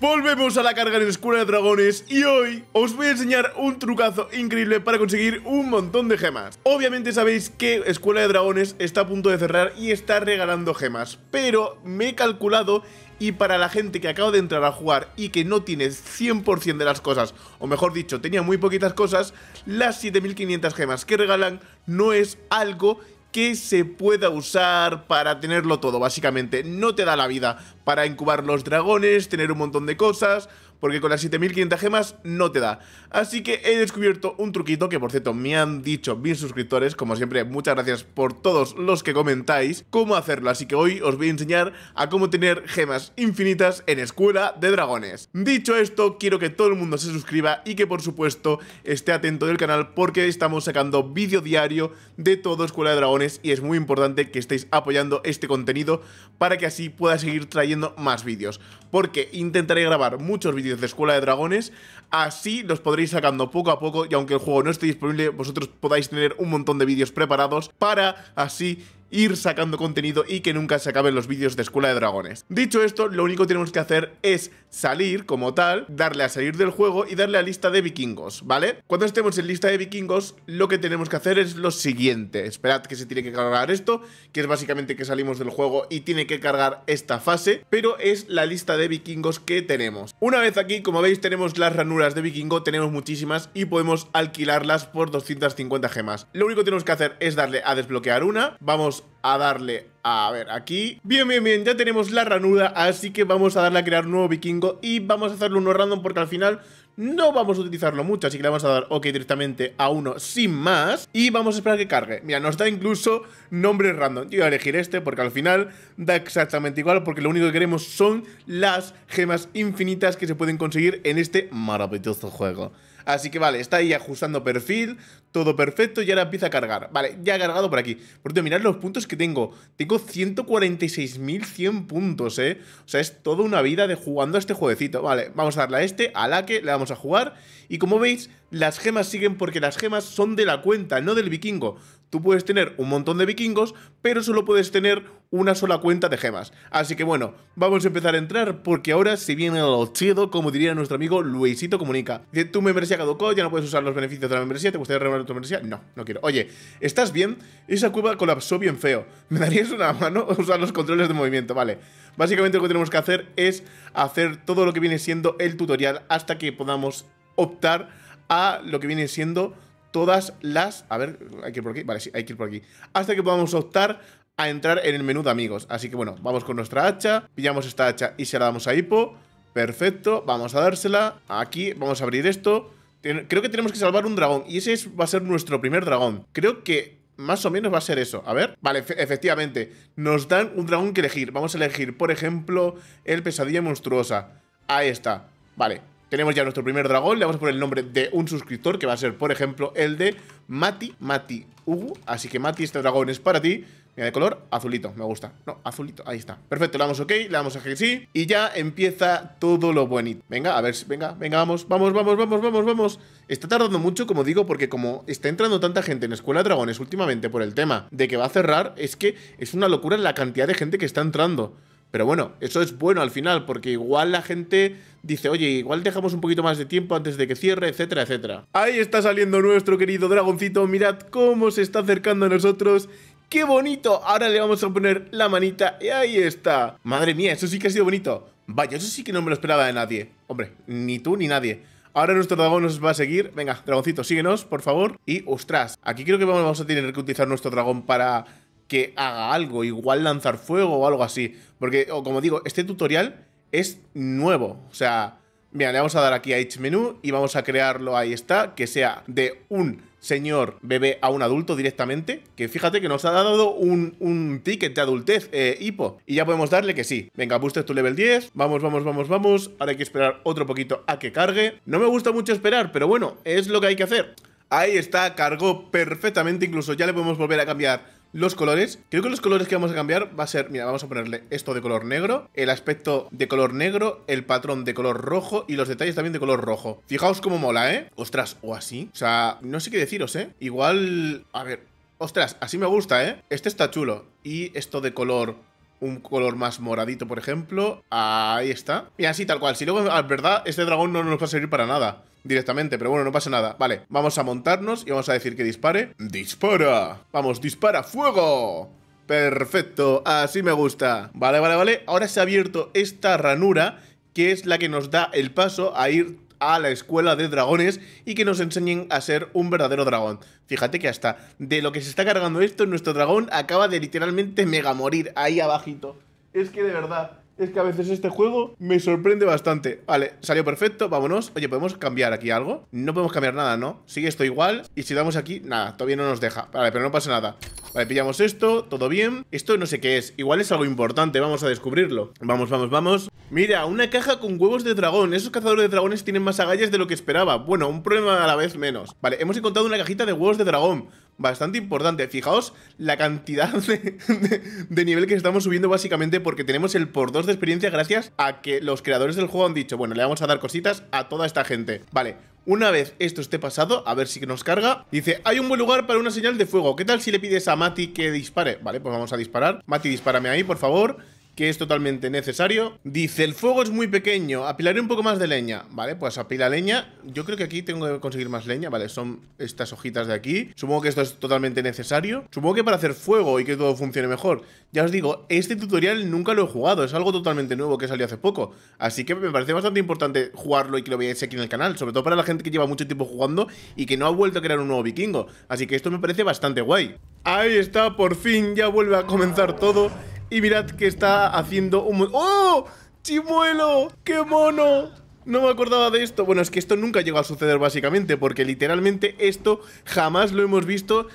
Volvemos a la carga en Escuela de Dragones y hoy os voy a enseñar un trucazo increíble para conseguir un montón de gemas. Obviamente sabéis que Escuela de Dragones está a punto de cerrar y está regalando gemas, pero me he calculado y para la gente que acaba de entrar a jugar y que no tiene 100% de las cosas, o mejor dicho, tenía muy poquitas cosas, las 7500 gemas que regalan no es algo que se pueda usar para tenerlo todo, básicamente. No te da la vida para incubar los dragones, tener un montón de cosas porque con las 7500 gemas no te da. Así que he descubierto un truquito que por cierto me han dicho mil suscriptores, como siempre muchas gracias por todos los que comentáis cómo hacerlo, así que hoy os voy a enseñar a cómo tener gemas infinitas en Escuela de Dragones. Dicho esto, quiero que todo el mundo se suscriba y que por supuesto esté atento del canal porque estamos sacando vídeo diario de todo Escuela de Dragones y es muy importante que estéis apoyando este contenido para que así pueda seguir trayendo más vídeos, porque intentaré grabar muchos vídeos de Escuela de Dragones. Así los podréis sacando poco a poco y aunque el juego no esté disponible, vosotros podáis tener un montón de vídeos preparados para así ir sacando contenido y que nunca se acaben los vídeos de Escuela de Dragones. Dicho esto, lo único que tenemos que hacer es salir como tal, darle a salir del juego y darle a lista de vikingos, ¿vale? Cuando estemos en lista de vikingos, lo que tenemos que hacer es lo siguiente. Esperad que se tiene que cargar esto, que es básicamente que salimos del juego y tiene que cargar esta fase, pero es la lista de vikingos que tenemos. Una vez aquí, como veis, tenemos las ranuras de vikingo, tenemos muchísimas y podemos alquilarlas por 250 gemas. Lo único que tenemos que hacer es darle a desbloquear una, vamos a darle a ver aquí Bien, bien, bien, ya tenemos la ranuda Así que vamos a darle a crear nuevo vikingo Y vamos a hacerlo uno random porque al final No vamos a utilizarlo mucho, así que le vamos a dar Ok directamente a uno sin más Y vamos a esperar que cargue, mira, nos da incluso Nombre random, yo voy a elegir este Porque al final da exactamente igual Porque lo único que queremos son las Gemas infinitas que se pueden conseguir En este maravilloso juego Así que vale, está ahí ajustando perfil, todo perfecto y ahora empieza a cargar. Vale, ya ha cargado por aquí. Por cierto, mirad los puntos que tengo. Tengo 146.100 puntos, ¿eh? O sea, es toda una vida de jugando a este jueguecito. Vale, vamos a darle a este, a la que le vamos a jugar. Y como veis, las gemas siguen porque las gemas son de la cuenta, no del vikingo. Tú puedes tener un montón de vikingos, pero solo puedes tener una sola cuenta de gemas. Así que bueno, vamos a empezar a entrar porque ahora se viene lo chido, como diría nuestro amigo Luisito Comunica. Dice, tu membresía caducó, ya no puedes usar los beneficios de la membresía, ¿te gustaría renovar tu membresía? No, no quiero. Oye, ¿estás bien? Esa cueva colapsó bien feo. ¿Me darías una mano? Usar los controles de movimiento, vale. Básicamente lo que tenemos que hacer es hacer todo lo que viene siendo el tutorial hasta que podamos optar a lo que viene siendo todas las... A ver, hay que ir por aquí. Vale, sí, hay que ir por aquí. Hasta que podamos optar a entrar en el menú de amigos. Así que bueno, vamos con nuestra hacha. Pillamos esta hacha y se la damos a Hippo. Perfecto, vamos a dársela. Aquí vamos a abrir esto. Creo que tenemos que salvar un dragón. Y ese va a ser nuestro primer dragón. Creo que más o menos va a ser eso. A ver. Vale, efectivamente. Nos dan un dragón que elegir. Vamos a elegir, por ejemplo, el pesadilla monstruosa. Ahí está. Vale, tenemos ya nuestro primer dragón, le vamos a poner el nombre de un suscriptor, que va a ser, por ejemplo, el de Mati, Mati Hugo. Así que Mati, este dragón es para ti. Mira, de color azulito, me gusta. No, azulito, ahí está. Perfecto, le damos ok, le damos a que sí. Y ya empieza todo lo bonito. Venga, a ver, venga, venga, vamos, vamos, vamos, vamos, vamos, vamos. Está tardando mucho, como digo, porque como está entrando tanta gente en Escuela de Dragones últimamente por el tema de que va a cerrar, es que es una locura la cantidad de gente que está entrando. Pero bueno, eso es bueno al final, porque igual la gente dice, oye, igual dejamos un poquito más de tiempo antes de que cierre, etcétera, etcétera. Ahí está saliendo nuestro querido dragoncito, mirad cómo se está acercando a nosotros. ¡Qué bonito! Ahora le vamos a poner la manita y ahí está. Madre mía, eso sí que ha sido bonito. Vaya, eso sí que no me lo esperaba de nadie. Hombre, ni tú ni nadie. Ahora nuestro dragón nos va a seguir. Venga, dragoncito, síguenos, por favor. Y, ostras, aquí creo que vamos a tener que utilizar nuestro dragón para que haga algo, igual lanzar fuego o algo así. Porque, como digo, este tutorial es nuevo. O sea, mira, le vamos a dar aquí a H menú y vamos a crearlo, ahí está, que sea de un señor bebé a un adulto directamente. Que fíjate que nos ha dado un, ticket de adultez, eh, hipo. Y ya podemos darle que sí. Venga, boosted tu level 10. Vamos, vamos, vamos, vamos. Ahora hay que esperar otro poquito a que cargue. No me gusta mucho esperar, pero bueno, es lo que hay que hacer. Ahí está, cargó perfectamente, incluso ya le podemos volver a cambiar los colores. Creo que los colores que vamos a cambiar va a ser, mira, vamos a ponerle esto de color negro, el aspecto de color negro, el patrón de color rojo y los detalles también de color rojo. Fijaos cómo mola, ¿eh? Ostras, o así. O sea, no sé qué deciros, ¿eh? Igual, a ver, ostras, así me gusta, ¿eh? Este está chulo. Y esto de color un color más moradito, por ejemplo. Ahí está. Y así tal cual. Si luego, al ah, verdad, este dragón no nos va a servir para nada directamente, pero bueno, no pasa nada. Vale, vamos a montarnos y vamos a decir que dispare. ¡Dispara! ¡Vamos, dispara! ¡Fuego! Perfecto, así me gusta. Vale, vale, vale. Ahora se ha abierto esta ranura que es la que nos da el paso a ir a la escuela de dragones y que nos enseñen a ser un verdadero dragón. Fíjate que hasta de lo que se está cargando esto, nuestro dragón acaba de literalmente mega morir ahí abajito. Es que de verdad, es que a veces este juego me sorprende bastante. Vale, salió perfecto, vámonos. Oye, ¿podemos cambiar aquí algo? No podemos cambiar nada, ¿no? Sigue esto igual. Y si damos aquí, nada, todavía no nos deja. Vale, pero no pasa nada. Vale, pillamos esto, todo bien. Esto no sé qué es. Igual es algo importante, vamos a descubrirlo. Vamos, vamos, vamos. Mira, una caja con huevos de dragón. Esos cazadores de dragones tienen más agallas de lo que esperaba. Bueno, un problema a la vez menos. Vale, hemos encontrado una cajita de huevos de dragón bastante importante. Fijaos la cantidad de, nivel que estamos subiendo básicamente porque tenemos el por 2 de experiencia gracias a que los creadores del juego han dicho, bueno, le vamos a dar cositas a toda esta gente. Vale, una vez esto esté pasado, a ver si nos carga, dice, hay un buen lugar para una señal de fuego. ¿Qué tal si le pides a Mati que dispare? Vale, pues vamos a disparar. Mati, dispárame ahí, por favor que es totalmente necesario. Dice, el fuego es muy pequeño, apilaré un poco más de leña. Vale, pues apila leña. Yo creo que aquí tengo que conseguir más leña, vale, son estas hojitas de aquí. Supongo que esto es totalmente necesario. Supongo que para hacer fuego y que todo funcione mejor. Ya os digo, este tutorial nunca lo he jugado, es algo totalmente nuevo que salió hace poco. Así que me parece bastante importante jugarlo y que lo veáis aquí en el canal, sobre todo para la gente que lleva mucho tiempo jugando y que no ha vuelto a crear un nuevo vikingo. Así que esto me parece bastante guay. Ahí está, por fin ya vuelve a comenzar todo y mirad que está haciendo un... ¡Oh! ¡Chimuelo! ¡Qué mono! No me acordaba de esto. Bueno, es que esto nunca llegó a suceder básicamente, porque literalmente esto jamás lo hemos visto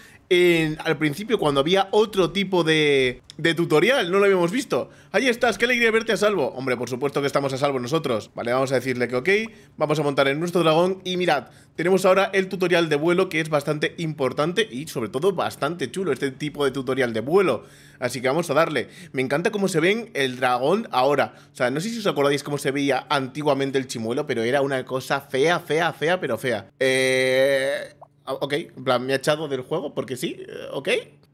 al principio cuando había otro tipo de, de tutorial, no lo habíamos visto. Ahí estás, qué alegría verte a salvo. Hombre, por supuesto que estamos a salvo nosotros. Vale, vamos a decirle que ok, vamos a montar en nuestro dragón y mirad, tenemos ahora el tutorial de vuelo que es bastante importante y sobre todo bastante chulo este tipo de tutorial de vuelo. Así que vamos a darle. Me encanta cómo se ven el dragón ahora. O sea, no sé si os acordáis cómo se veía antiguamente el chimuelo, pero era una cosa fea, fea, fea, pero fea. Eh... Ah, ok, en plan, me ha echado del juego porque sí, eh, ok.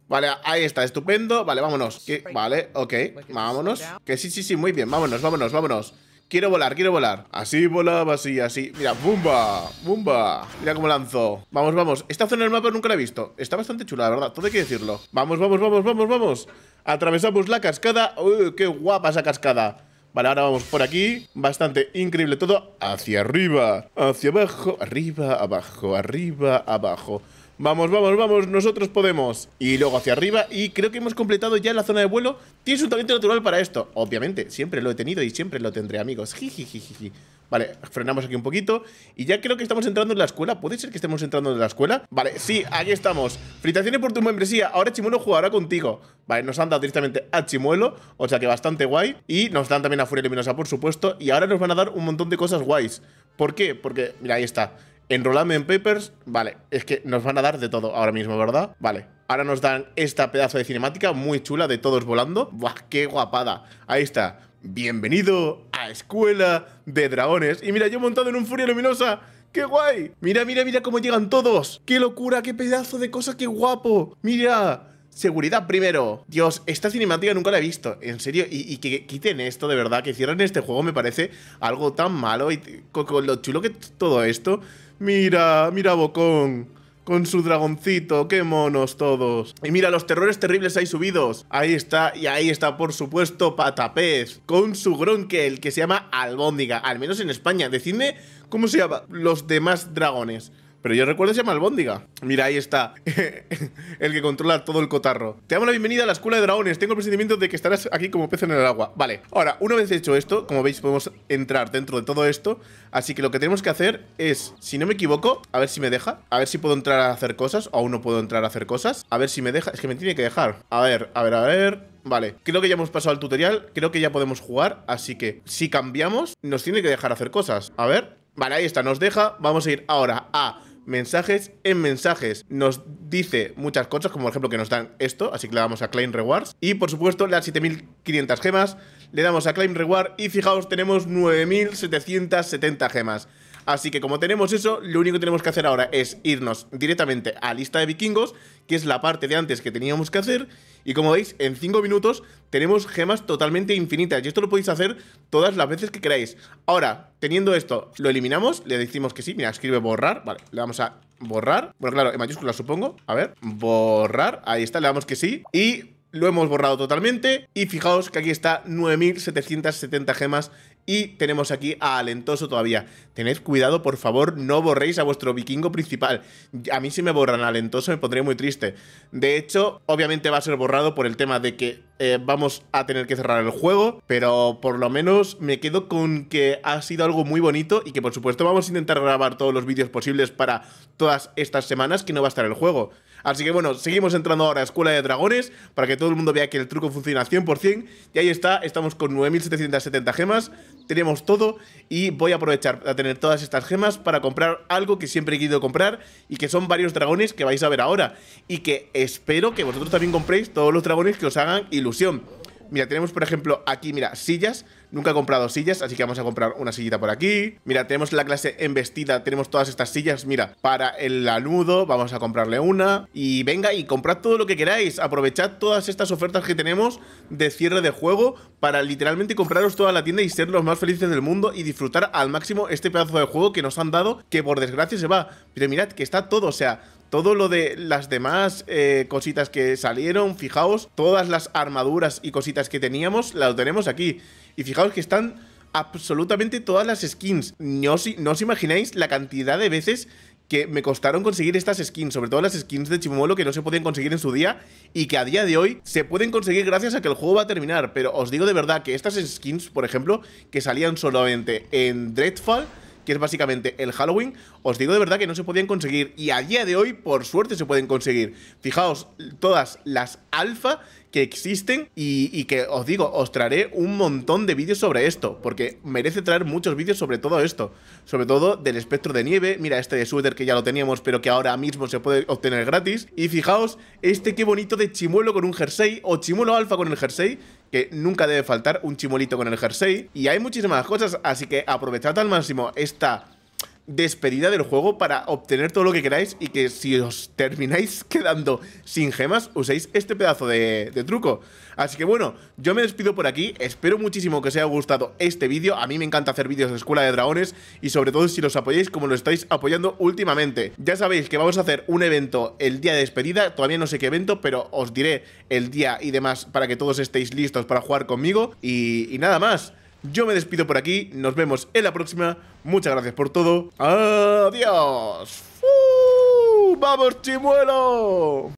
Vale, ahí está, estupendo. Vale, vámonos. que Vale, ok, vámonos. Que sí, sí, sí, muy bien, vámonos, vámonos, vámonos. Quiero volar, quiero volar. Así volaba, así, así. Mira, ¡bumba! ¡Bumba! Mira cómo lanzo. Vamos, vamos. Esta zona del mapa nunca la he visto. Está bastante chula, la verdad. Todo hay que decirlo. Vamos, vamos, vamos, vamos, vamos. Atravesamos la cascada. ¡Uy, qué guapa esa cascada! Vale, ahora vamos por aquí. Bastante increíble todo. Hacia arriba, hacia abajo, arriba, abajo, arriba, abajo. Vamos, vamos, vamos, nosotros podemos Y luego hacia arriba y creo que hemos completado ya la zona de vuelo Tienes un talento natural para esto Obviamente, siempre lo he tenido y siempre lo tendré, amigos Jijijijiji. Vale, frenamos aquí un poquito. Y ya creo que estamos entrando en la escuela. ¿Puede ser que estemos entrando en la escuela? Vale, sí, aquí estamos. Fritaciones por tu membresía. Ahora Chimuelo jugará contigo. Vale, nos han dado directamente a Chimuelo. O sea que bastante guay. Y nos dan también a Furia Luminosa, por supuesto. Y ahora nos van a dar un montón de cosas guays. ¿Por qué? Porque, mira, ahí está. Enrolame en papers. Vale, es que nos van a dar de todo ahora mismo, ¿verdad? Vale, Ahora nos dan esta pedazo de cinemática muy chula de todos volando. ¡Buah, qué guapada! Ahí está. Bienvenido escuela de dragones. Y mira, yo montado en un furia luminosa. ¡Qué guay! Mira, mira, mira cómo llegan todos. ¡Qué locura! ¡Qué pedazo de cosa! ¡Qué guapo! ¡Mira! Seguridad primero. Dios, esta cinemática nunca la he visto. En serio, y, que, quiten esto, de verdad, que cierren este juego me parece algo tan malo y con lo chulo que todo esto. Mira, mira, Bocón con su dragoncito, qué monos todos. Y mira, los terrores terribles ahí subidos. Ahí está, y ahí está, por supuesto, Patapez, con su Gronkel, que se llama Albóndiga, al menos en España. Decidme cómo se llama los demás dragones. Pero yo recuerdo se llama Albóndiga. Mira, ahí está. el que controla todo el cotarro. Te damos la bienvenida a la Escuela de Dragones. Tengo el presentimiento de que estarás aquí como pez en el agua. Vale. Ahora, una vez hecho esto, como veis, podemos entrar dentro de todo esto. Así que lo que tenemos que hacer es, si no me equivoco, a ver si me deja. A ver si puedo entrar a hacer cosas. O aún no puedo entrar a hacer cosas. A ver si me deja. Es que me tiene que dejar. A ver, a ver, a ver. Vale, creo que ya hemos pasado al tutorial, creo que ya podemos jugar, así que si cambiamos, nos tiene que dejar hacer cosas. A ver, Vale, ahí está, nos deja. Vamos a ir ahora a mensajes en mensajes. Nos dice muchas cosas, como por ejemplo que nos dan esto, así que le damos a Claim Rewards. Y por supuesto, las 7500 gemas, le damos a Claim Reward y fijaos, tenemos 9770 gemas. Así que como tenemos eso, lo único que tenemos que hacer ahora es irnos directamente a lista de vikingos, que es la parte de antes que teníamos que hacer. Y como veis, en 5 minutos tenemos gemas totalmente infinitas. Y esto lo podéis hacer todas las veces que queráis. Ahora, teniendo esto, lo eliminamos, le decimos que sí. Mira, escribe borrar. Vale, le vamos a borrar. Bueno, claro, en mayúsculas supongo. A ver, borrar. Ahí está, le damos que sí. Y lo hemos borrado totalmente y fijaos que aquí está 9.770 gemas y tenemos aquí a Alentoso todavía. Tened cuidado, por favor, no borréis a vuestro vikingo principal. A mí si me borran a Alentoso me pondré muy triste. De hecho, obviamente va a ser borrado por el tema de que eh, vamos a tener que cerrar el juego, pero por lo menos me quedo con que ha sido algo muy bonito y que por supuesto vamos a intentar grabar todos los vídeos posibles para todas estas semanas que no va a estar el juego. Así que bueno, seguimos entrando ahora a Escuela de Dragones para que todo el mundo vea que el truco funciona 100%. Y ahí está, estamos con 9.770 gemas, tenemos todo y voy a aprovechar a tener todas estas gemas para comprar algo que siempre he querido comprar y que son varios dragones que vais a ver ahora. Y que espero que vosotros también compréis todos los dragones que os hagan ilusión. Mira, tenemos por ejemplo aquí, mira, sillas Nunca he comprado sillas, así que vamos a comprar una sillita por aquí. Mira, tenemos la clase embestida, tenemos todas estas sillas, mira, para el aludo, vamos a comprarle una. Y venga, y comprad todo lo que queráis, aprovechad todas estas ofertas que tenemos de cierre de juego para literalmente compraros toda la tienda y ser los más felices del mundo y disfrutar al máximo este pedazo de juego que nos han dado, que por desgracia se va. Pero mirad que está todo, o sea, todo lo de las demás eh, cositas que salieron, fijaos, todas las armaduras y cositas que teníamos, las tenemos aquí. Y fijaos que están absolutamente todas las skins. No, si, no os imagináis la cantidad de veces que me costaron conseguir estas skins, sobre todo las skins de Chimomolo que no se podían conseguir en su día y que a día de hoy se pueden conseguir gracias a que el juego va a terminar. Pero os digo de verdad que estas skins, por ejemplo, que salían solamente en Dreadfall que es básicamente el Halloween, os digo de verdad que no se podían conseguir. Y a día de hoy, por suerte, se pueden conseguir. Fijaos, todas las alfa que existen y, que os digo, os traeré un montón de vídeos sobre esto, porque merece traer muchos vídeos sobre todo esto, sobre todo del espectro de nieve, mira este de suéter que ya lo teníamos pero que ahora mismo se puede obtener gratis y fijaos, este qué bonito de chimuelo con un jersey o chimuelo alfa con el jersey que nunca debe faltar un chimolito con el jersey. Y hay muchísimas cosas, así que aprovechad al máximo esta despedida del juego para obtener todo lo que queráis y que si os termináis quedando sin gemas, uséis este pedazo de, truco. Así que bueno, yo me despido por aquí, espero muchísimo que os haya gustado este vídeo, a mí me encanta hacer vídeos de Escuela de Dragones y sobre todo si los apoyáis como lo estáis apoyando últimamente. Ya sabéis que vamos a hacer un evento el día de despedida, todavía no sé qué evento, pero os diré el día y demás para que todos estéis listos para jugar conmigo y nada más. Yo me despido por aquí, nos vemos en la próxima. Muchas gracias por todo. ¡Adiós! ¡Vamos, chimuelo!